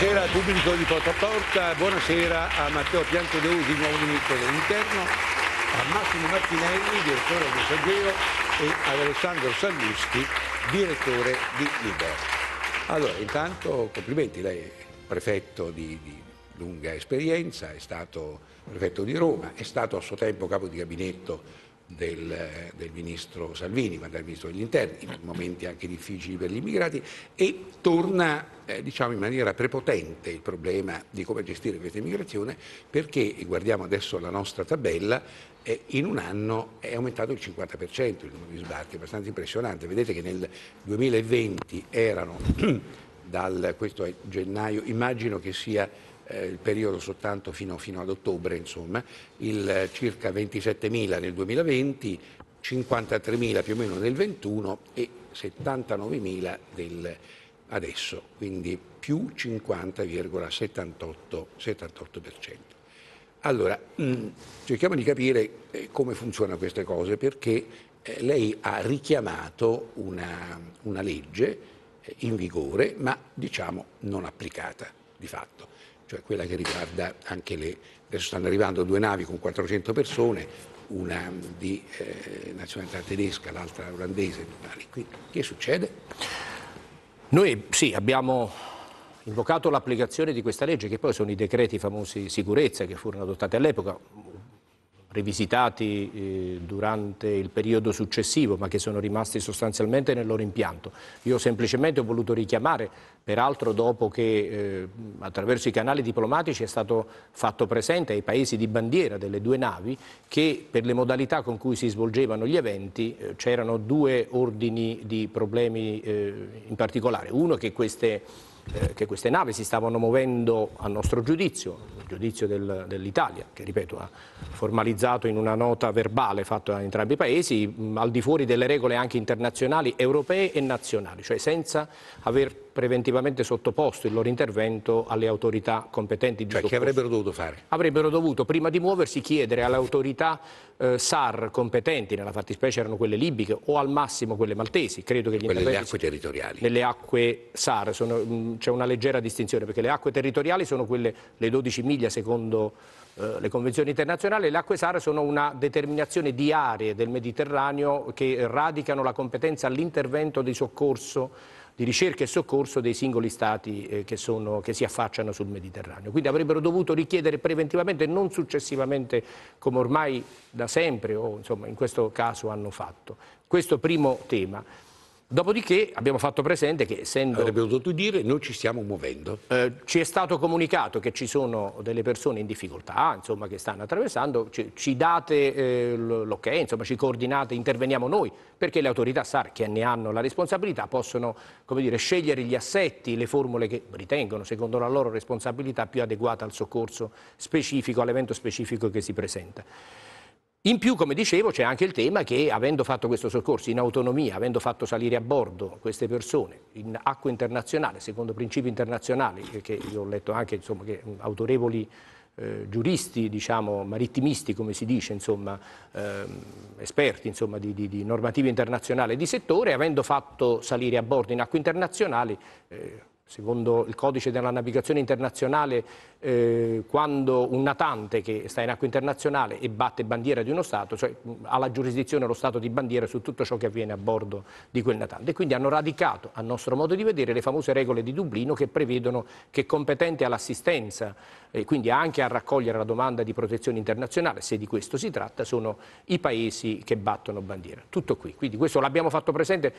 Buonasera al pubblico di Porta a Porta, buonasera a Matteo Piancodelusi, nuovo ministro dell'Interno, a Massimo Martinelli, direttore del Messaggero e ad Alessandro Sallusti, direttore di Libero. Allora, intanto complimenti, lei è prefetto di, di lunga esperienza, è stato prefetto di Roma, è stato a suo tempo capo di gabinetto del, del, ministro Salvini, ma del ministro degli interni, in momenti anche difficili per gli immigrati, e torna eh, diciamo in maniera prepotente il problema di come gestire questa immigrazione, perché, guardiamo adesso la nostra tabella, eh, in un anno è aumentato il 50% il numero di sbarchi, è abbastanza impressionante. Vedete che nel 2020 erano, dal, questo è gennaio, immagino che sia eh, il periodo soltanto fino, fino ad ottobre, insomma, il, eh, circa 27.000 nel 2020, 53.000 più o meno nel 21 e 79.000 del adesso, quindi più 50,78%. Allora, mh, mm, cerchiamo di capire eh, come funzionano queste cose perché eh, lei ha richiamato una, una legge eh, in vigore ma diciamo non applicata di fatto cioè quella che riguarda anche le... adesso stanno arrivando due navi con 400 persone, una di eh, nazionalità tedesca, l'altra olandese. Quindi, che succede? Noi sì, abbiamo invocato l'applicazione di questa legge, che poi sono i decreti famosi sicurezza che furono adottati all'epoca, rivisitati eh, durante il periodo successivo ma che sono rimasti sostanzialmente nel loro impianto. Io semplicemente ho voluto richiamare, peraltro dopo che eh, attraverso i canali diplomatici è stato fatto presente ai paesi di bandiera delle due navi che per le modalità con cui si svolgevano gli eventi eh, c'erano due ordini di problemi eh, in particolare. Uno che queste eh, che queste navi si stavano muovendo a nostro giudizio, il giudizio del, dell'Italia, che ripeto ha formalizzato in una nota verbale fatta da entrambi i paesi, mh, al di fuori delle regole anche internazionali, europee e nazionali, cioè senza aver preventivamente sottoposto il loro intervento alle autorità competenti di Cioè che avrebbero dovuto fare? Avrebbero dovuto prima di muoversi chiedere alle autorità eh, SAR competenti, nella fattispecie erano quelle libiche o al massimo quelle maltesi, credo che gli quelle delle acque territoriali. Nelle acque SAR mm, c'è una leggera distinzione perché le acque territoriali sono quelle le 12 miglia secondo eh, le convenzioni internazionali, e le acque SAR sono una determinazione di aree del Mediterraneo che radicano la competenza all'intervento di soccorso di ricerca e soccorso dei singoli stati eh, che, sono, che si affacciano sul Mediterraneo. Quindi avrebbero dovuto richiedere preventivamente e non successivamente come ormai da sempre o insomma, in questo caso hanno fatto. Questo primo tema. Dopodiché abbiamo fatto presente che essendo... Avrebbe dovuto dire noi ci stiamo muovendo. Eh, ci è stato comunicato che ci sono delle persone in difficoltà, insomma, che stanno attraversando, ci, ci date eh, l'ok, insomma, ci coordinate, interveniamo noi, perché le autorità SAR, che ne hanno la responsabilità, possono dire, scegliere gli assetti, le formule che ritengono, secondo la loro responsabilità, più adeguate al soccorso specifico, all'evento specifico che si presenta. In più, come dicevo, c'è anche il tema che avendo fatto questo soccorso in autonomia, avendo fatto salire a bordo queste persone in acqua internazionale, secondo principi internazionali, eh, che io ho letto anche insomma, che autorevoli eh, giuristi, diciamo, marittimisti, come si dice, insomma, ehm, esperti insomma, di, di, di, normativa internazionale di settore, avendo fatto salire a bordo in acque internazionali, eh, Secondo il codice della navigazione internazionale, eh, quando un natante che sta in acqua internazionale e batte bandiera di uno Stato, cioè ha la giurisdizione lo Stato di bandiera su tutto ciò che avviene a bordo di quel natante. E quindi hanno radicato, a nostro modo di vedere, le famose regole di Dublino che prevedono che competente all'assistenza e quindi anche a raccogliere la domanda di protezione internazionale, se di questo si tratta, sono i paesi che battono bandiera. Tutto qui. Quindi questo l'abbiamo fatto presente.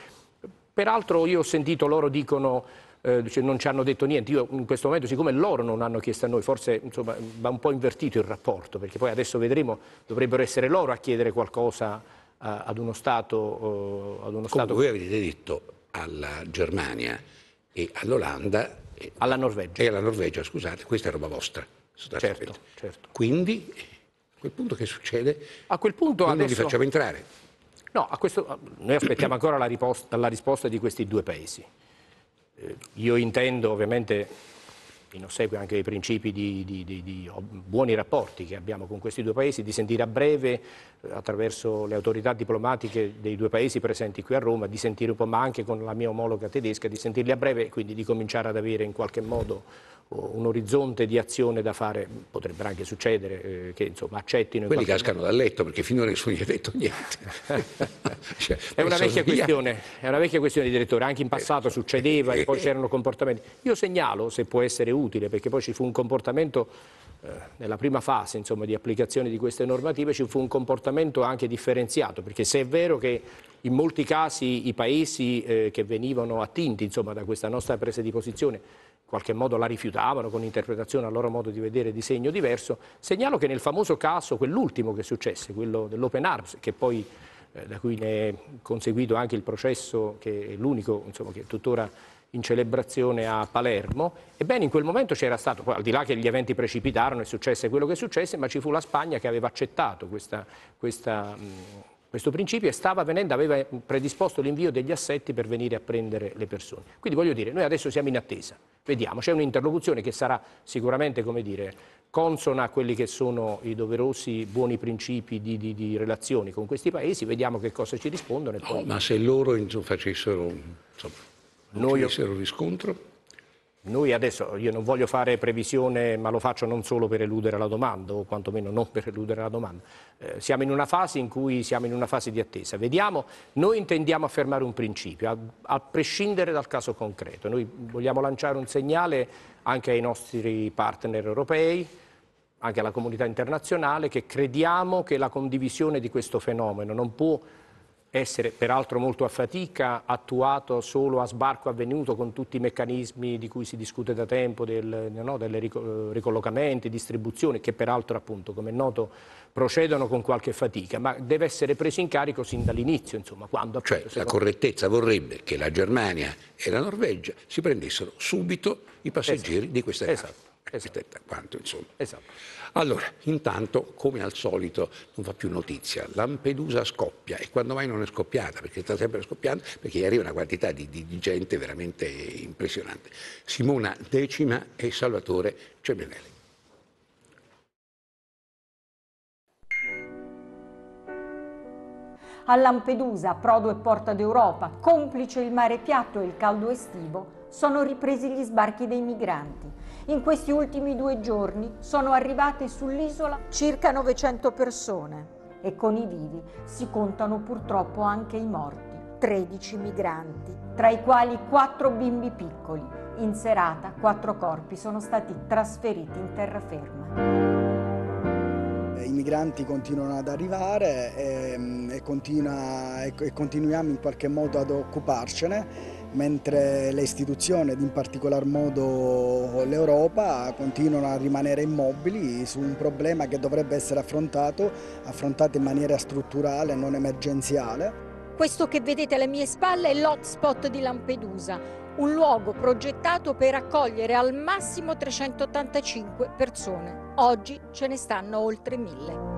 Peraltro io ho sentito loro dicono eh, cioè non ci hanno detto niente. Io in questo momento, siccome loro non hanno chiesto a noi, forse insomma, va un po' invertito il rapporto, perché poi adesso vedremo, dovrebbero essere loro a chiedere qualcosa a, ad uno Stato. Uh, ad uno stato... Voi avete detto alla Germania e all'Olanda... Alla Norvegia. E alla Norvegia, scusate, questa è roba vostra. Certo, certo. Quindi a quel punto che succede? A quel punto Noi adesso... li facciamo entrare. No, questo... noi aspettiamo ancora la, riposta, la risposta di questi due paesi. Eh, io intendo ovviamente in ossequio anche ai principi di, di, di, di, buoni rapporti che abbiamo con questi due paesi, di sentire a breve eh, attraverso le autorità diplomatiche dei due paesi presenti qui a Roma, di sentire un po', ma anche con la mia omologa tedesca, di sentirli a breve e quindi di cominciare ad avere in qualche modo un orizzonte di azione da fare, potrebbe anche succedere eh, che insomma, accettino... Quelli cascano dal letto perché finora nessuno gli ha detto niente. cioè, è, una è, una vecchia questione, direttore, anche in passato eh, succedeva eh, e poi eh. c'erano comportamenti. Io segnalo, se può essere utile, perché poi ci fu un comportamento eh, nella prima fase insomma, di applicazione di queste normative ci fu un comportamento anche differenziato, perché se è vero che in molti casi i paesi eh, che venivano attinti insomma, da questa nostra presa di posizione qualche modo la rifiutavano con interpretazione a loro modo di vedere di segno diverso. Segnalo che nel famoso caso, quell'ultimo che successe, quello dell'Open Arms, che poi eh, da cui ne è conseguito anche il processo, che è l'unico insomma, che è tuttora in celebrazione a Palermo, ebbene in quel momento c'era stato, al di là che gli eventi precipitarono e successe quello che successe, ma ci fu la Spagna che aveva accettato questa, questa mh, questo principio e stava venendo, aveva predisposto l'invio degli assetti per venire a prendere le persone. Quindi voglio dire, noi adesso siamo in attesa, vediamo, c'è un'interlocuzione che sarà sicuramente, come dire, consona a quelli che sono i doverosi buoni principi di, di, di relazioni con questi paesi, vediamo che cosa ci rispondono. Poi... No, ma se loro facessero, insomma, noi... riscontro... Noi adesso, io non voglio fare previsione, ma lo faccio non solo per eludere la domanda, o quantomeno non per eludere la domanda. Eh, siamo in una fase in cui siamo in una fase di attesa. Vediamo, noi intendiamo affermare un principio, a, a prescindere dal caso concreto. Noi vogliamo lanciare un segnale anche ai nostri partner europei, anche alla comunità internazionale, che crediamo che la condivisione di questo fenomeno non può essere peraltro molto a fatica, attuato solo a sbarco avvenuto con tutti i meccanismi di cui si discute da tempo, del, no, delle eh, ricollocamenti, distribuzioni, che peraltro appunto come è noto procedono con qualche fatica, ma deve essere preso in carico sin dall'inizio, insomma, quando appunto, Cioè secondo... la correttezza vorrebbe che la Germania e la Norvegia si prendessero subito i passeggeri esatto. di questa esatto esatto. quanto insomma. Esatto. Allora, intanto, come al solito, non fa più notizia, Lampedusa scoppia e quando mai non è scoppiata, perché sta sempre scoppiando, perché arriva una quantità di, di, di gente veramente impressionante. Simona Decima e Salvatore Cebenelli. A Lampedusa, Prodo e Porta d'Europa, complice il mare piatto e il caldo estivo, sono ripresi gli sbarchi dei migranti. In questi ultimi due giorni sono arrivate sull'isola circa 900 persone e con i vivi si contano purtroppo anche i morti, 13 migranti, tra i quali 4 bimbi piccoli. In serata 4 corpi sono stati trasferiti in terraferma eh, i migranti continuano ad arrivare e, ehm, e, continua, e, continuiamo in qualche modo ad occuparcene mentre le istituzioni ed in particolar modo l'Europa continuano a rimanere immobili su un problema che dovrebbe essere affrontato, affrontato in maniera strutturale, non emergenziale. Questo che vedete alle mie spalle è l'hotspot di Lampedusa, un luogo progettato per accogliere al massimo 385 persone. Oggi ce ne stanno oltre mille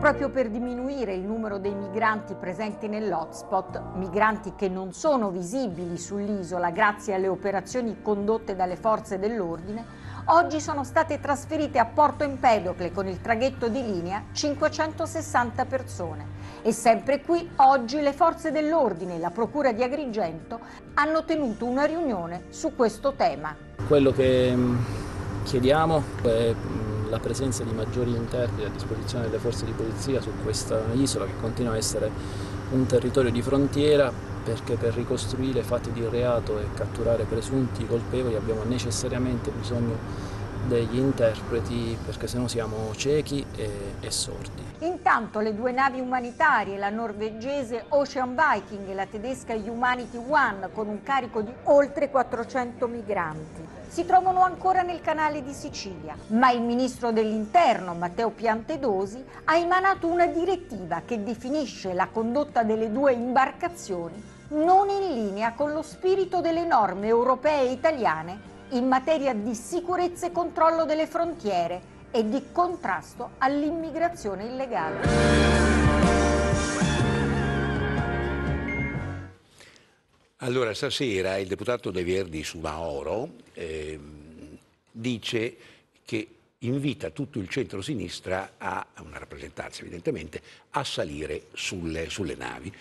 proprio per diminuire il numero dei migranti presenti nell'hotspot, migranti che non sono visibili sull'isola grazie alle operazioni condotte dalle forze dell'ordine, oggi sono state trasferite a Porto Empedocle con il traghetto di linea 560 persone. E sempre qui oggi le forze dell'ordine e la Procura di Agrigento hanno tenuto una riunione su questo tema. Quello che mm, chiediamo è la presenza di maggiori interpreti a disposizione delle forze di polizia su questa isola che continua a essere un territorio di frontiera perché per ricostruire fatti di reato e catturare presunti colpevoli abbiamo necessariamente bisogno degli interpreti perché sennò siamo ciechi e, e, sordi. Intanto le due navi umanitarie, la norvegese Ocean Viking e la tedesca Humanity One con un carico di oltre 400 migranti si trovano ancora nel canale di Sicilia, ma il ministro dell'interno Matteo Piantedosi ha emanato una direttiva che definisce la condotta delle due imbarcazioni non in linea con lo spirito delle norme europee e italiane in materia di sicurezza e controllo delle frontiere e di contrasto all'immigrazione illegale. Allora, stasera il deputato De Verdi su Maoro eh, dice che invita tutto il centro-sinistra a, una rappresentanza evidentemente, a salire sulle, sulle navi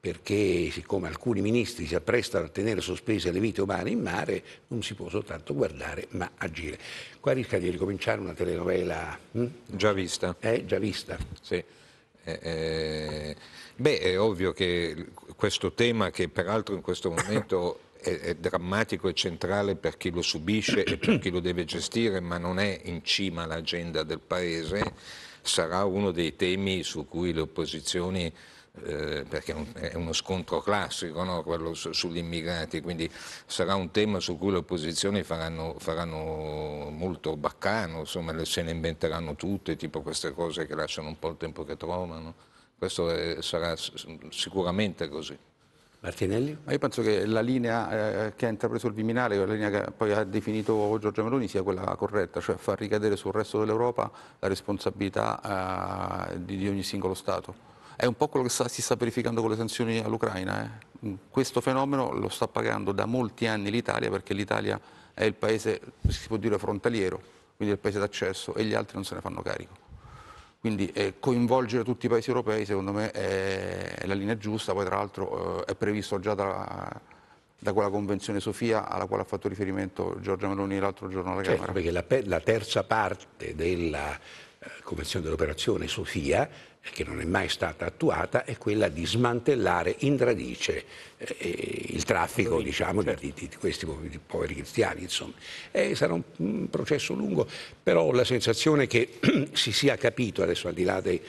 perché siccome alcuni ministri si apprestano a tenere sospese le vite umane in mare, non si può soltanto guardare ma agire. Qua rischia di ricominciare una telenovela... Hm? Già vista. Eh, già vista. Sì. Eh, eh, beh, è ovvio che questo tema, che peraltro in questo momento è, è, drammatico e centrale per chi lo subisce e per chi lo deve gestire, ma non è in cima all'agenda del Paese, sarà uno dei temi su cui le opposizioni eh, perché è, uno scontro classico, no? quello su, sugli immigrati, quindi sarà un tema su cui le opposizioni faranno, faranno molto baccano, insomma, se ne inventeranno tutte, tipo queste cose che lasciano un po' il tempo che trovano. Questo è, sarà sicuramente così. Martinelli? Ma io penso che la linea eh, che ha intrapreso il Viminale, la linea che poi ha definito Giorgio Meloni, sia quella corretta, cioè far ricadere sul resto dell'Europa la responsabilità eh, di, di ogni singolo Stato. È un po' quello che sta, si sta verificando con le sanzioni all'Ucraina. Eh? Mm, questo fenomeno lo sta pagando da molti anni l'Italia perché l'Italia è il paese, si può dire, frontaliero, quindi è il paese d'accesso e gli altri non se ne fanno carico. Quindi eh, coinvolgere tutti i paesi europei secondo me è la linea giusta, poi tra l'altro eh, è previsto già da, da, quella convenzione Sofia alla quale ha fatto riferimento Giorgia Meloni l'altro giorno alla certo, Camera. Perché la, la terza parte della eh, convenzione dell'operazione Sofia che non è mai stata attuata, è quella di smantellare in radice eh, eh il traffico diciamo, certo. di, di, questi poveri, poveri cristiani. Eh, sarà un, un processo lungo, però ho la sensazione che si sia capito, adesso al di là dei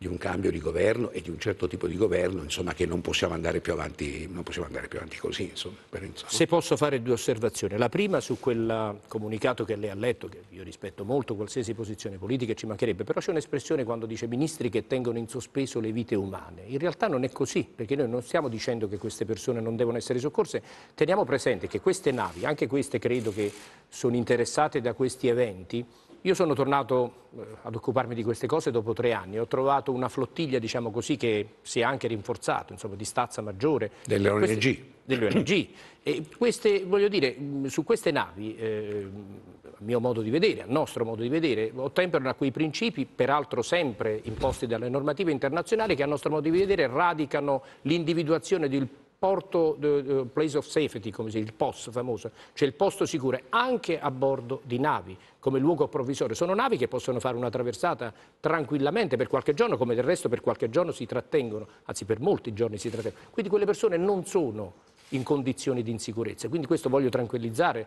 di un cambio di governo e di un certo tipo di governo, insomma, che non possiamo andare più avanti, andare più avanti così. Insomma, per, Se posso fare due osservazioni. La prima su quel comunicato che lei ha letto, che io rispetto molto qualsiasi posizione politica, ci mancherebbe, però c'è un'espressione quando dice ministri che tengono in sospeso le vite umane. In realtà non è così, perché noi non stiamo dicendo che queste persone non devono essere soccorse, teniamo presente che queste navi, anche queste credo che sono interessate da questi eventi, io sono tornato eh, ad occuparmi di queste cose dopo tre anni. Ho trovato una flottiglia, diciamo così, che si è anche rinforzata, insomma, di stazza maggiore. Delle ONG. delle ONG. E queste, voglio dire, su queste navi, eh, a mio modo di vedere, a nostro modo di vedere, ottemperano a quei principi, peraltro sempre imposti dalle normative internazionali, che a nostro modo di vedere radicano l'individuazione del porto uh, place of safety, come si dice, il POS famoso, cioè il posto sicuro, anche a bordo di navi, come luogo provvisorio. Sono navi che possono fare una traversata tranquillamente per qualche giorno, come del resto per qualche giorno si trattengono, anzi per molti giorni si trattengono. Quindi quelle persone non sono in condizioni di insicurezza. Quindi questo voglio tranquillizzare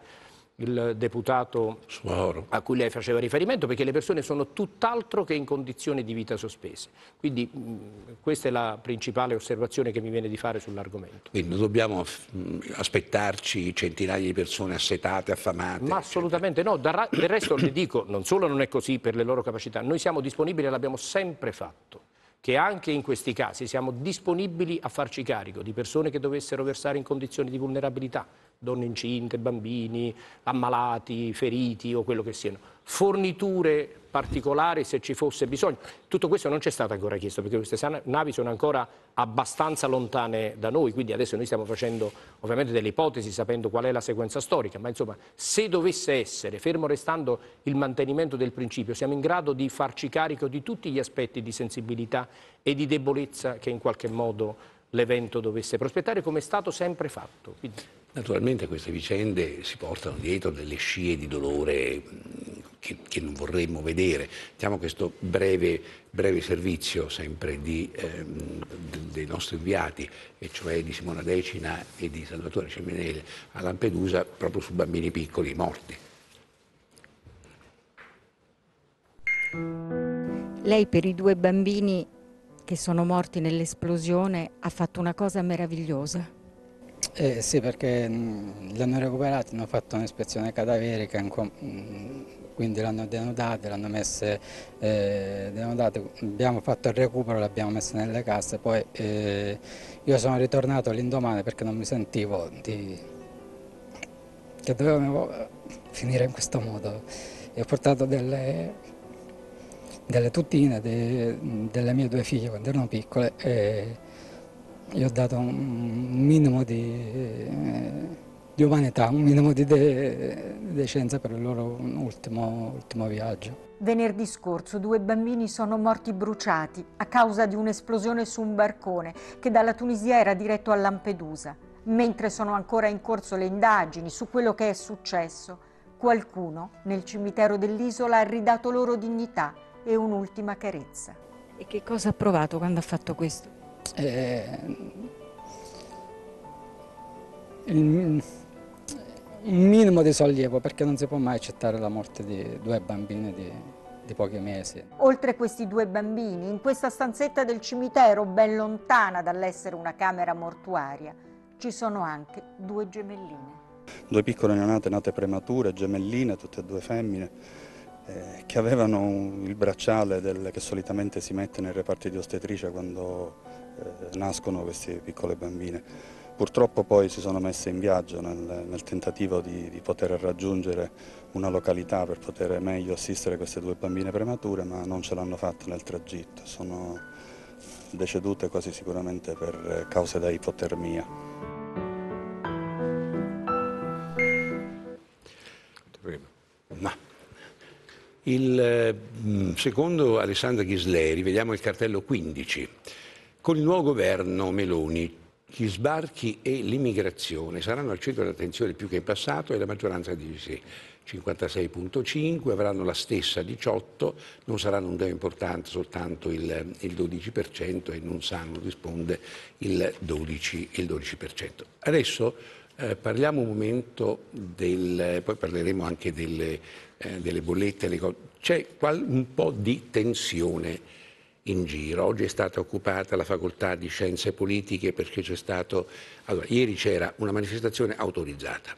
il deputato Suoro. a cui lei faceva riferimento, perché le persone sono tutt'altro che in condizioni di vita sospese. Quindi mh, mm, questa è la principale osservazione che mi viene di fare sull'argomento. Quindi non dobbiamo mm, aspettarci centinaia di persone assetate, affamate? Ma assolutamente no, del resto le dico, non solo non è così per le loro capacità, noi siamo disponibili e l'abbiamo sempre fatto che anche in questi casi siamo disponibili a farci carico di persone che dovessero versare in condizioni di vulnerabilità, donne incinte, bambini, ammalati, feriti o quello che siano forniture particolari se ci fosse bisogno. Tutto questo non c'è stato ancora chiesto perché queste navi sono ancora abbastanza lontane da noi, quindi adesso noi stiamo facendo ovviamente delle ipotesi sapendo qual è la sequenza storica, ma insomma se dovesse essere, fermo restando il mantenimento del principio, siamo in grado di farci carico di tutti gli aspetti di sensibilità e di debolezza che in qualche modo l'evento dovesse prospettare come è stato sempre fatto. Quindi... Naturalmente queste vicende si portano dietro delle scie di dolore che, che non vorremmo vedere. Diciamo questo breve, breve servizio sempre di, ehm, dei nostri inviati, e cioè di Simona Decina e di Salvatore Cemenele a Lampedusa, proprio su bambini piccoli morti. Lei per i due bambini che sono morti nell'esplosione ha fatto una cosa meravigliosa. Eh, sì, perché mm, li hanno recuperati, hanno fatto un'ispezione cadaverica, quindi l'hanno denudate, l'hanno messe eh, denudate, abbiamo fatto il recupero, le abbiamo messe nelle casse, poi eh, io sono ritornato l'indomani perché non mi sentivo di... che dovevo finire in questo modo e ho portato delle, delle tutine de, delle mie due figlie quando erano piccole e gli ho dato un minimo di... Eh, di umanità, un minimo di de decenza per il loro ultimo, ultimo viaggio. Venerdì scorso due bambini sono morti bruciati a causa di un'esplosione su un barcone che dalla Tunisia era diretto a Lampedusa. Mentre sono ancora in corso le indagini su quello che è successo, qualcuno nel cimitero dell'isola ha ridato loro dignità e un'ultima carezza. E che cosa ha provato quando ha fatto questo? Eh, un minimo di sollievo perché non si può mai accettare la morte di due bambine di, di pochi mesi. Oltre questi due bambini, in questa stanzetta del cimitero, ben lontana dall'essere una camera mortuaria, ci sono anche due gemelline. Due piccole neonate nate premature, gemelline, tutte e due femmine, eh, che avevano il bracciale del, che solitamente si mette nei reparti di ostetricia quando eh, nascono queste piccole bambine. Purtroppo poi si sono messe in viaggio nel, nel tentativo di, di, poter raggiungere una località per poter meglio assistere queste due bambine premature, ma non ce l'hanno fatta nel tragitto. Sono decedute quasi sicuramente per cause da ipotermia. No. Il, mm, secondo Alessandro Ghisleri, vediamo il cartello 15. Con il nuovo governo Meloni gli sbarchi e l'immigrazione saranno al centro dell'attenzione più che in passato e la maggioranza dice sì. 56.5, avranno la stessa 18, non saranno un dato importante soltanto il, il 12% e non sanno risponde il 12%. Il 12%. Adesso eh, parliamo un momento del, poi parleremo anche delle, eh, delle bollette, c'è un po' di tensione in giro. Oggi è stata occupata la facoltà di scienze politiche perché c'è stato... Allora, ieri c'era una manifestazione autorizzata.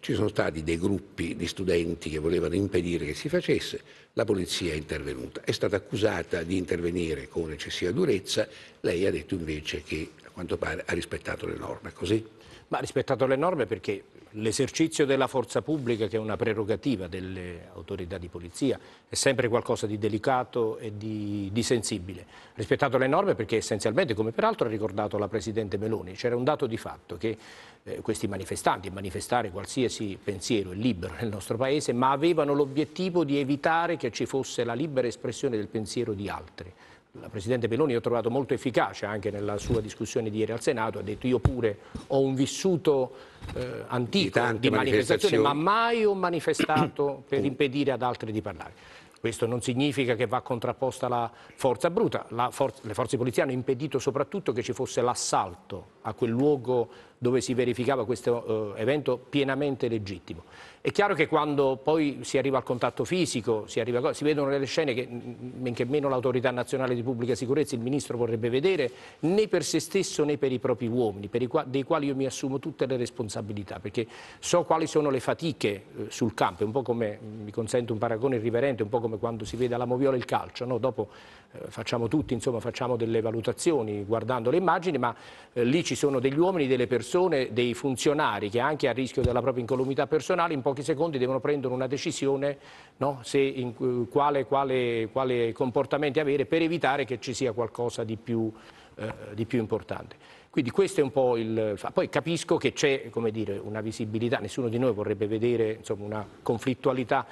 Ci sono stati dei gruppi di studenti che volevano impedire che si facesse, la polizia è intervenuta. È stata accusata di intervenire con eccessiva durezza, lei ha detto invece che a quanto pare ha rispettato le norme, così? Ma rispettato le norme perché l'esercizio della forza pubblica, che è una prerogativa delle autorità di polizia, è sempre qualcosa di delicato e di, di sensibile. Rispettato le norme perché essenzialmente, come peraltro ha ricordato la Presidente Meloni, c'era un dato di fatto che eh, questi manifestanti, manifestare qualsiasi pensiero è libero nel nostro Paese, ma avevano l'obiettivo di evitare che ci fosse la libera espressione del pensiero di altri la Presidente Peloni ho trovato molto efficace anche nella sua discussione di ieri al Senato, ha detto io pure ho un vissuto eh, antico di, di manifestazioni, ma mai ho manifestato per impedire ad altri di parlare. Questo non significa che va contrapposta la forza bruta, la for le forze di polizia hanno impedito soprattutto che ci fosse l'assalto a quel luogo dove si verificava questo eh, evento pienamente legittimo. È chiaro che quando poi si arriva al contatto fisico, si, arriva, si vedono delle scene che men mm, che meno l'autorità nazionale di pubblica sicurezza, il ministro vorrebbe vedere, né per se stesso né per i propri uomini, i quali, dei quali io mi assumo tutte le responsabilità, perché so quali sono le fatiche eh, sul campo, è un po' come, mm, mi consento un paragone irriverente, un po' come quando si vede alla moviola il calcio, no? dopo eh, facciamo tutti, insomma, facciamo delle valutazioni guardando le immagini, ma eh, lì ci sono degli uomini, delle persone, persone, dei funzionari che anche a rischio della propria incolumità personale in pochi secondi devono prendere una decisione no? Se, in, quale, quale, quale comportamenti avere per evitare che ci sia qualcosa di più, eh, di più importante. Quindi questo è un po' il... Poi capisco che c'è una visibilità, nessuno di noi vorrebbe vedere insomma, una conflittualità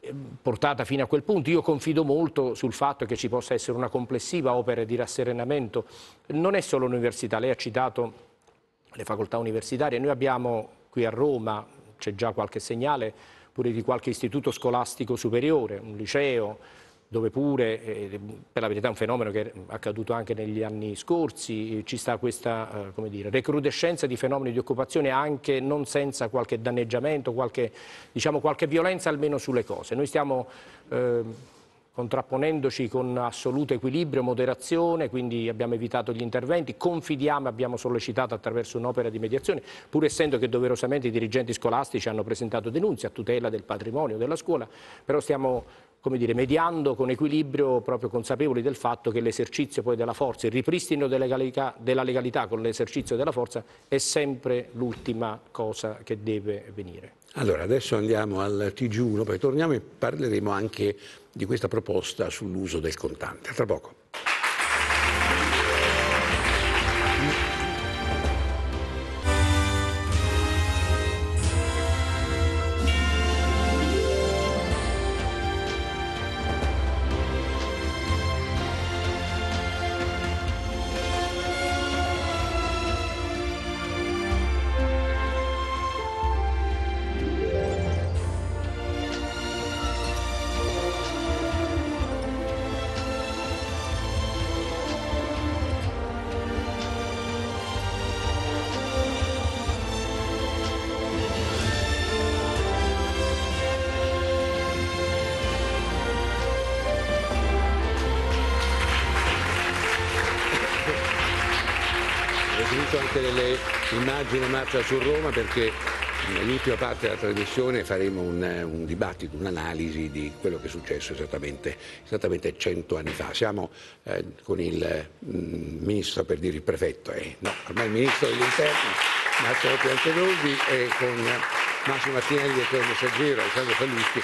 ehm, portata fino a quel punto. Io confido molto sul fatto che ci possa essere una complessiva opera di rasserenamento. Non è solo l'università, lei ha citato le facoltà universitarie. Noi abbiamo qui a Roma, c'è già qualche segnale, pure di qualche istituto scolastico superiore, un liceo, dove pure, eh, per la verità è un fenomeno che è accaduto anche negli anni scorsi, eh, ci sta questa eh, dire, recrudescenza di fenomeni di occupazione anche non senza qualche danneggiamento, qualche, diciamo, qualche violenza almeno sulle cose. Noi stiamo... Eh, contrapponendoci con assoluto equilibrio e moderazione, quindi abbiamo evitato gli interventi, confidiamo, e abbiamo sollecitato attraverso un'opera di mediazione, pur essendo che doverosamente i dirigenti scolastici hanno presentato denunce a tutela del patrimonio della scuola, però stiamo come dire, mediando con equilibrio proprio consapevoli del fatto che l'esercizio poi della forza, il ripristino della legalità, della legalità con l'esercizio della forza è sempre l'ultima cosa che deve venire. Allora, adesso andiamo al TG1, poi torniamo e parleremo anche di questa proposta sull'uso del contante. A tra poco. immagino marcia su Roma perché nell'ultima parte della trasmissione faremo un, eh, un dibattito, un'analisi di quello che è successo esattamente, esattamente 100 anni fa. Siamo eh, con il mm, ministro, per dire il prefetto, eh, no, ormai il ministro degli dell'interno, Marcello Piantedosi, e con Massimo Martinelli, direttore messaggero, Alessandro Sallusti,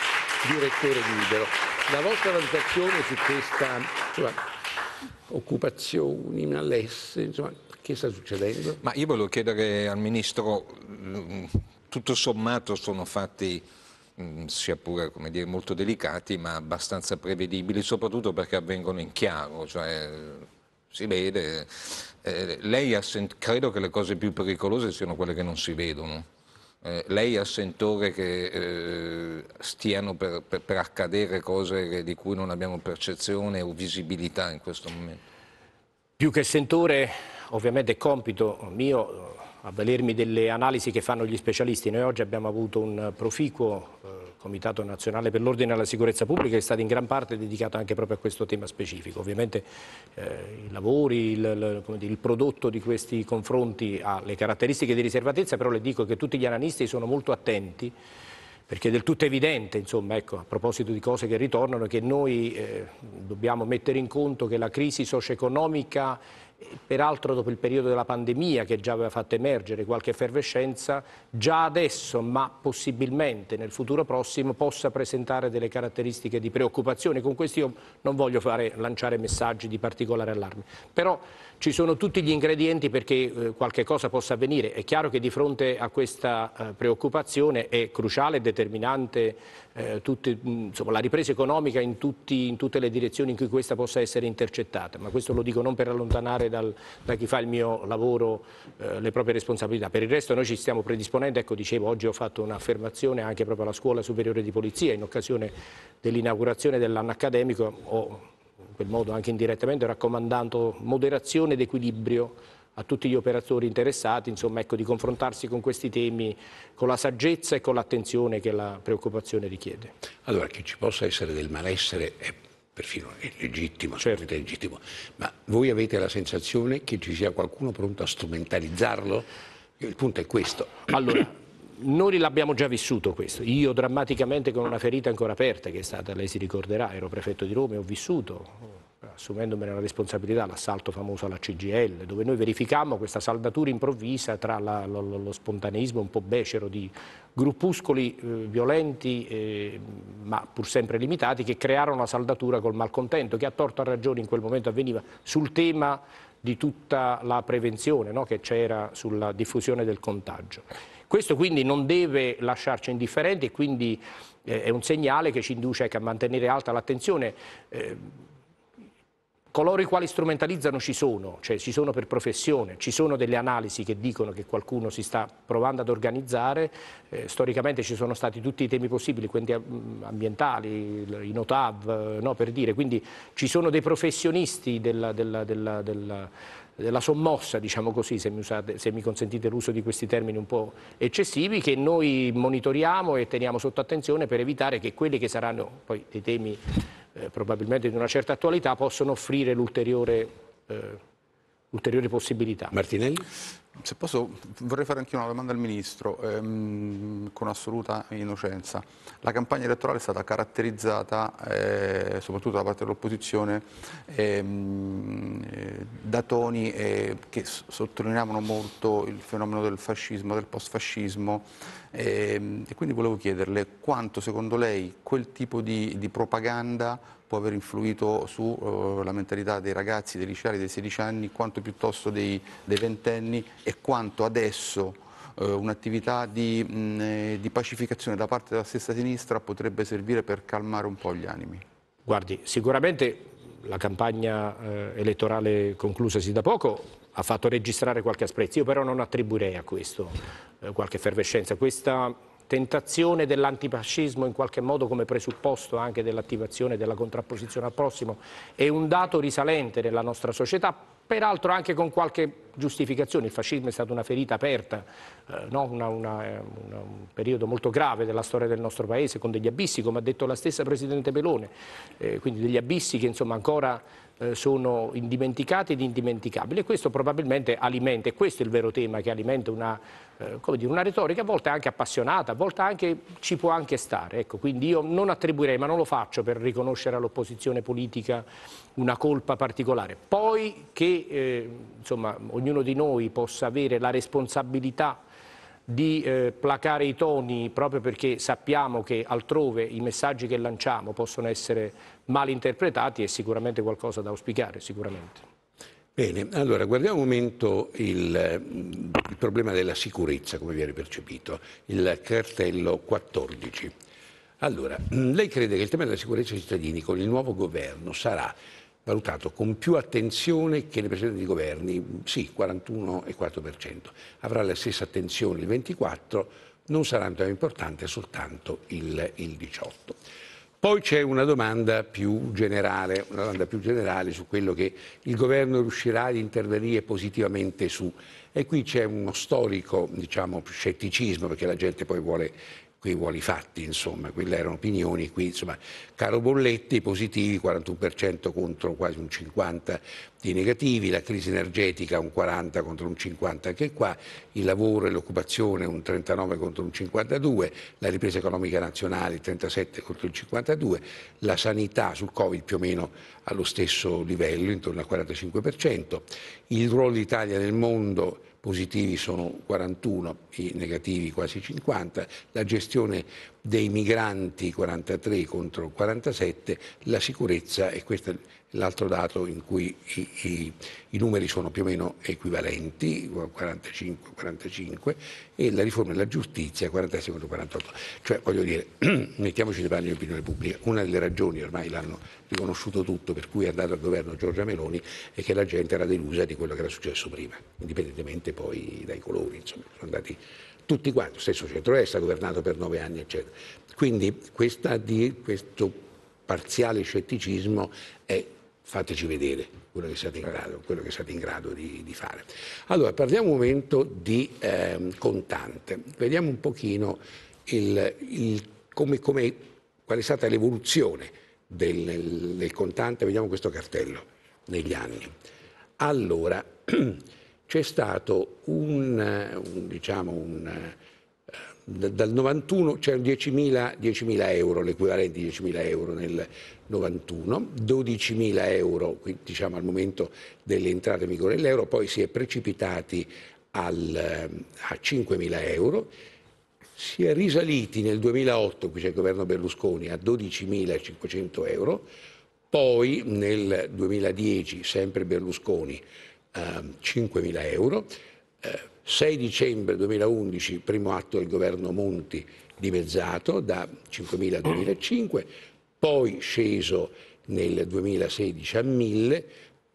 direttore di Libero. La vostra valutazione su questa... Insomma, occupazioni, malesse, insomma, che sta succedendo? Ma io volevo chiedere al Ministro, mm, tutto sommato sono fatti mm, sia pure dire, molto delicati ma abbastanza prevedibili soprattutto perché avvengono in chiaro cioè si vede eh, lei ha credo che le cose più pericolose siano quelle che non si vedono eh, lei ha sentore che eh, stiano per, per, per, accadere cose che, di cui non abbiamo percezione o visibilità in questo momento più che sentore Ovviamente è compito mio eh, avvalermi delle analisi che fanno gli specialisti. Noi oggi abbiamo avuto un proficuo eh, Comitato Nazionale per l'Ordine e la Sicurezza Pubblica che è stato in gran parte dedicato anche proprio a questo tema specifico. Ovviamente eh, i lavori, il, il, dire, il, prodotto di questi confronti ha le caratteristiche di riservatezza, però le dico che tutti gli analisti sono molto attenti perché è del tutto evidente, insomma, ecco, a proposito di cose che ritornano, che noi eh, dobbiamo mettere in conto che la crisi socio-economica peraltro dopo il periodo della pandemia che già aveva fatto emergere qualche effervescenza, già adesso ma possibilmente nel futuro prossimo possa presentare delle caratteristiche di preoccupazione. Con questo io non voglio fare, lanciare messaggi di particolare allarme, però ci sono tutti gli ingredienti perché eh, qualche cosa possa avvenire. È chiaro che di fronte a questa eh, preoccupazione è cruciale e determinante eh, tutte, insomma, la ripresa economica in, tutti, in tutte le direzioni in cui questa possa essere intercettata, ma questo lo dico non per allontanare dal, da chi fa il mio lavoro eh, le proprie responsabilità. Per il resto noi ci stiamo predisponendo, ecco dicevo, oggi ho fatto un'affermazione anche proprio alla Scuola Superiore di Polizia in occasione dell'inaugurazione dell'anno accademico, ho in quel modo anche indirettamente raccomandando moderazione ed equilibrio a tutti gli operatori interessati, insomma, ecco, di confrontarsi con questi temi con la saggezza e con l'attenzione che la preoccupazione richiede. Allora, che ci possa essere del malessere è perfino è legittimo, certo. è legittimo, ma voi avete la sensazione che ci sia qualcuno pronto a strumentalizzarlo? Il punto è questo. Allora, noi l'abbiamo già vissuto questo, io drammaticamente con una ferita ancora aperta che è stata, lei si ricorderà, ero prefetto di Roma e ho vissuto assumendomene la responsabilità, l'assalto famoso alla CGL, dove noi verificammo questa saldatura improvvisa tra la, lo, lo, spontaneismo un po' becero di gruppuscoli eh, violenti, eh, ma pur sempre limitati, che crearono la saldatura col malcontento, che a torto a ragione in quel momento avveniva sul tema di tutta la prevenzione no, che c'era sulla diffusione del contagio. Questo quindi non deve lasciarci indifferenti e quindi eh, è un segnale che ci induce ecco, a mantenere alta l'attenzione. Eh, coloro i quali strumentalizzano ci sono, cioè ci sono per professione, ci sono delle analisi che dicono che qualcuno si sta provando ad organizzare, eh, storicamente ci sono stati tutti i temi possibili, quelli eh, mm, ambientali, i NOTAV, eh, no, per dire, quindi ci sono dei professionisti della, della, della, della della sommossa, diciamo così, se mi, usate, se mi consentite l'uso di questi termini un po' eccessivi, che noi monitoriamo e teniamo sotto attenzione per evitare che quelli che saranno poi dei temi eh, probabilmente di una certa attualità, possono offrire l'ulteriore eh, possibilità. Martinelli? Se posso, vorrei fare anche una domanda al Ministro, ehm, con assoluta innocenza. La campagna elettorale è stata caratterizzata, eh, soprattutto da parte dell'opposizione, ehm, eh, da toni eh, che sottolineavano molto il fenomeno del fascismo, del post-fascismo, ehm, e quindi volevo chiederle quanto secondo lei quel tipo di, di propaganda può aver influito sulla eh, mentalità dei ragazzi, dei liceali, dei 16 anni, quanto piuttosto dei, dei ventenni e quanto adesso eh, un'attività di, eh, di pacificazione da parte della stessa sinistra potrebbe servire per calmare un po' gli animi. Guardi, sicuramente la campagna eh, elettorale conclusasi da poco ha fatto registrare qualche asprezzo, io però non attribuirei a questo eh, qualche effervescenza. Questa tentazione dell'antifascismo in qualche modo come presupposto anche dell'attivazione della contrapposizione al prossimo è un dato risalente nella nostra società peraltro anche con qualche giustificazione, il fascismo è stata una ferita aperta, eh, no? una, una, eh, un periodo molto grave della storia del nostro paese, con degli abissi, come ha detto la stessa Presidente Pelone, eh, quindi degli abissi che insomma ancora eh, sono indimenticati ed indimenticabili e questo probabilmente alimenta, e questo è il vero tema che alimenta una, eh, dire, una retorica a volte anche appassionata, a volte anche ci può anche stare, ecco, quindi io non attribuirei, ma non lo faccio per riconoscere all'opposizione politica una colpa particolare. Poi che eh, insomma, ognuno di noi possa avere la responsabilità di eh, placare i toni proprio perché sappiamo che altrove i messaggi che lanciamo possono essere mal interpretati è sicuramente qualcosa da auspicare, sicuramente. Bene, allora guardiamo un momento il, mm, il problema della sicurezza, come viene percepito, il cartello 14. Allora, mm, lei crede che il tema della sicurezza dei cittadini con il nuovo governo sarà valutato con più attenzione che nei precedenti governi, sì, 41,4%. Avrà la stessa attenzione il 24%, non sarà un tema importante soltanto il, il 18%. Poi c'è una domanda più generale, una domanda più generale su quello che il governo riuscirà ad intervenire positivamente su. E qui c'è uno storico diciamo, scetticismo, perché la gente poi vuole qui vuole i fatti, insomma, quelle erano opinioni, qui insomma, caro bolletti positivi 41% contro quasi un 50% di negativi, la crisi energetica un 40 contro un 50 anche qua, il lavoro e l'occupazione un 39 contro un 52, la ripresa economica nazionale il 37 contro il 52, la sanità sul Covid più o meno allo stesso livello, intorno al 45%, il ruolo d'Italia nel mondo positivi sono 41, i negativi quasi 50, la gestione dei migranti 43 contro 47, la sicurezza, e questo è l'altro dato in cui i, i, i numeri sono più o meno equivalenti, 45-45, e la riforma della giustizia 46 contro 48. Cioè, voglio dire, mettiamoci nei panni dell'opinione pubblica, una delle ragioni, ormai l'hanno riconosciuto tutto, per cui è andato al governo Giorgia Meloni, è che la gente era delusa di quello che era successo prima, indipendentemente poi dai colori, insomma, sono andati tutti quanti, stesso ha governato per nove anni, eccetera. Quindi questa, questo parziale scetticismo è fateci vedere quello che siete in certo. grado, che siete in grado di, di, fare. Allora, parliamo un momento di eh, contante, vediamo un pochino il, il, come, come, qual è stata l'evoluzione del, del contante, vediamo questo cartello negli anni. Allora, c'è stato un, un diciamo un, eh, dal 91 c'erano 10.000, 10.000 euro, l'equivalente di 10.000 euro nel 91, 12.000 euro diciamo, al momento dell'entrata in vigore dell'euro, poi si è precipitati al, a 5.000 euro, si è risaliti nel 2008, qui c'è il governo Berlusconi, a 12.500 euro, poi nel 2010, sempre Berlusconi, 5.000 ehm, euro. 6 eh, dicembre 2011, primo atto del governo Monti dimezzato da 5.000 a 2.500, poi sceso nel 2016 a 1.000,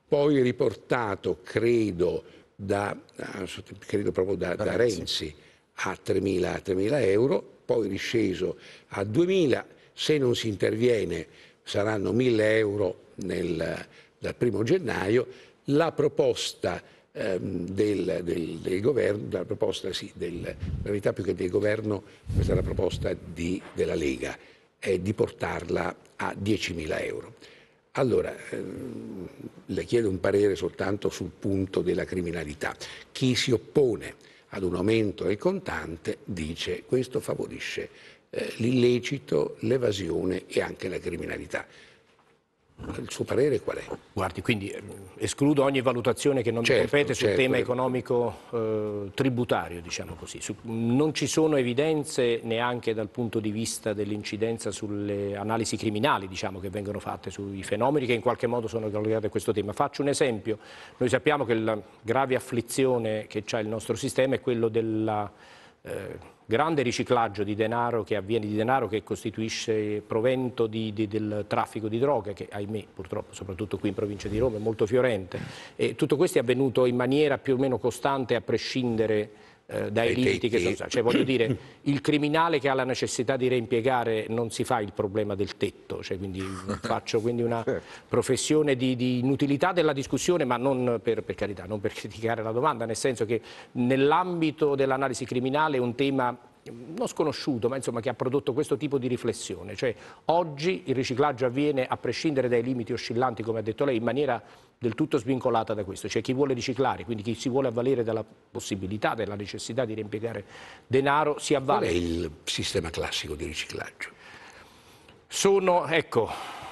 poi riportato, credo, da, ah, credo proprio da, da Renzi a 3.000 euro, poi risceso a 2.000, se non si interviene saranno 1.000 euro nel, dal primo gennaio, la proposta ehm, del, del, del, governo, la proposta sì, del, in realtà più che del governo, questa è la proposta di, della Lega, è di portarla a 10.000 euro. Allora, ehm, le chiedo un parere soltanto sul punto della criminalità. Chi si oppone ad un aumento del contante dice questo favorisce eh, l'illecito, l'evasione e anche la criminalità. Il suo parere qual è? Guardi, quindi eh, escludo ogni valutazione che non certo, mi compete sul certo. tema economico eh, tributario, diciamo così. Su, non ci sono evidenze neanche dal punto di vista dell'incidenza sulle analisi criminali diciamo, che vengono fatte sui fenomeni che in qualche modo sono collegati a questo tema. Faccio un esempio. Noi sappiamo che la grave afflizione che ha il nostro sistema è quello della... Eh, grande riciclaggio di denaro che avviene di denaro che costituisce provento di, di, del traffico di droga che ahimè purtroppo soprattutto qui in provincia di Roma è molto fiorente e tutto questo è avvenuto in maniera più o meno costante a prescindere eh, dai limiti che sono stati. Cioè, voglio dire, il criminale che ha la necessità di reimpiegare non si fa il problema del tetto, cioè, quindi faccio quindi una certo. professione di, di, inutilità della discussione, ma non per, per carità, non per criticare la domanda, nel senso che nell'ambito dell'analisi criminale un tema non sconosciuto, ma insomma che ha prodotto questo tipo di riflessione. Cioè, oggi il riciclaggio avviene a prescindere dai limiti oscillanti, come ha detto lei, in maniera del tutto svincolata da questo. Cioè chi vuole riciclare, quindi chi si vuole avvalere della possibilità, della necessità di riempiegare denaro, si avvale. Qual è il sistema classico di riciclaggio? Sono, ecco,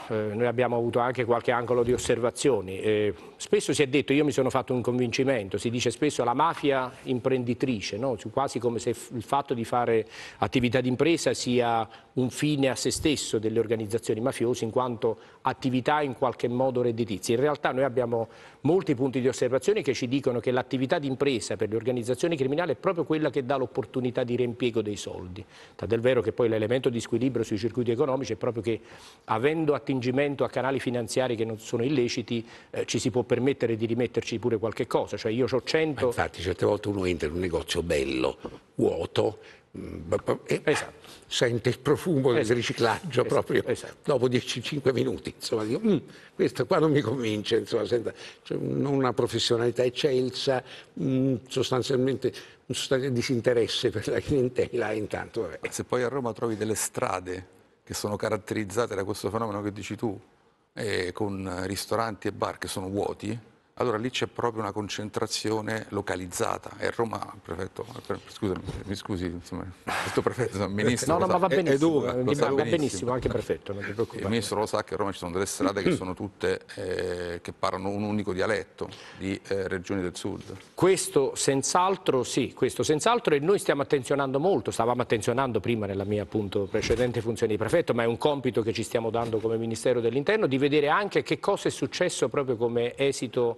eh, noi abbiamo avuto anche qualche angolo di osservazioni. Eh, spesso si è detto, io mi sono fatto un convincimento, si dice spesso la mafia imprenditrice, no? quasi come se il fatto di fare attività d'impresa sia un fine a se stesso delle organizzazioni mafiose in quanto attività in qualche modo redditizia. In realtà noi abbiamo molti punti di osservazione che ci dicono che l'attività d'impresa per le organizzazioni criminali è proprio quella che dà l'opportunità di reimpiego dei soldi. Tant'è vero che poi l'elemento di squilibrio sui circuiti economici è proprio che avendo attinto respingimento a canali finanziari che non sono illeciti eh, ci si può permettere di rimetterci pure qualche cosa. Cioè io ho 100... Ma infatti certe volte uno entra in un negozio bello, vuoto, mm, e esatto. sente il profumo esatto. del riciclaggio esatto. proprio esatto. dopo 10-5 minuti. Insomma, dico, mm, questo qua non mi convince, insomma, senta, cioè, non una professionalità eccelsa, mh, sostanzialmente un sostanziale disinteresse per la clientela. Intanto, vabbè. Se poi a Roma trovi delle strade che sono caratterizzate da questo fenomeno che dici tu, eh, con ristoranti e bar che sono vuoti, allora lì c'è proprio una concentrazione localizzata. E Roma, prefetto, scusami, mi scusi, insomma, questo prefetto, il ministro. No, no, ma va benissimo, è, è dura, va, benissimo. benissimo, anche prefetto, non ti preoccupare. Il ministro lo sa che a Roma ci sono delle strade che sono tutte, eh, che parlano un unico dialetto di eh, regioni del sud. Questo senz'altro, sì, questo senz'altro e noi stiamo attenzionando molto, stavamo attenzionando prima nella mia appunto precedente funzione di prefetto, ma è un compito che ci stiamo dando come Ministero dell'Interno di vedere anche che cosa è successo proprio come esito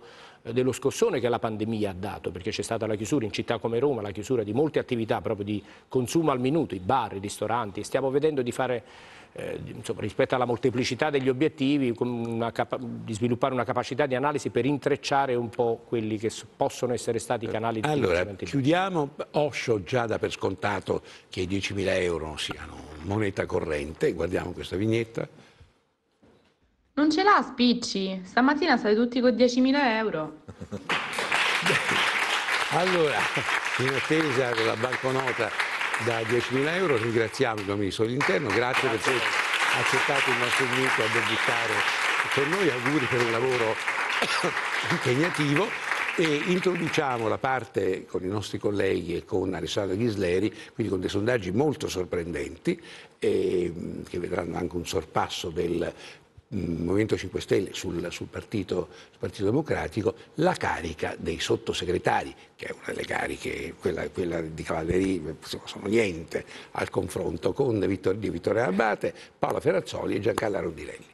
dello scossone che la pandemia ha dato, perché c'è stata la chiusura in città come Roma, la chiusura di molte attività proprio di consumo al minuto, i bar, i ristoranti, stiamo vedendo di fare eh, insomma, rispetto alla molteplicità degli obiettivi, di sviluppare una capacità di analisi per intrecciare un po' quelli che possono essere stati i canali di allora, Chiudiamo, Osho già dà per scontato che i 10.000 euro siano moneta corrente, guardiamo questa vignetta. Non ce l'ha Spicci, stamattina state tutti con 10.000 euro. allora, in attesa della banconota da 10.000 euro ringraziamo il ministro dell'interno, grazie, grazie per aver accettato il nostro invito a debuttare con noi, auguri per un lavoro impegnativo e introduciamo la parte con i nostri colleghi e con Alessandro Ghisleri, quindi con dei sondaggi molto sorprendenti, e, ehm, che vedranno anche un sorpasso del Mm, Movimento 5 Stelle sul, sul, partito, sul, partito, Democratico la carica dei sottosegretari, che è una delle cariche, quella, quella di Cavalleri, sono niente al confronto con Vittor, Vittorio Abate, Paola Ferrazzoli e Giancarlo Rondinelli.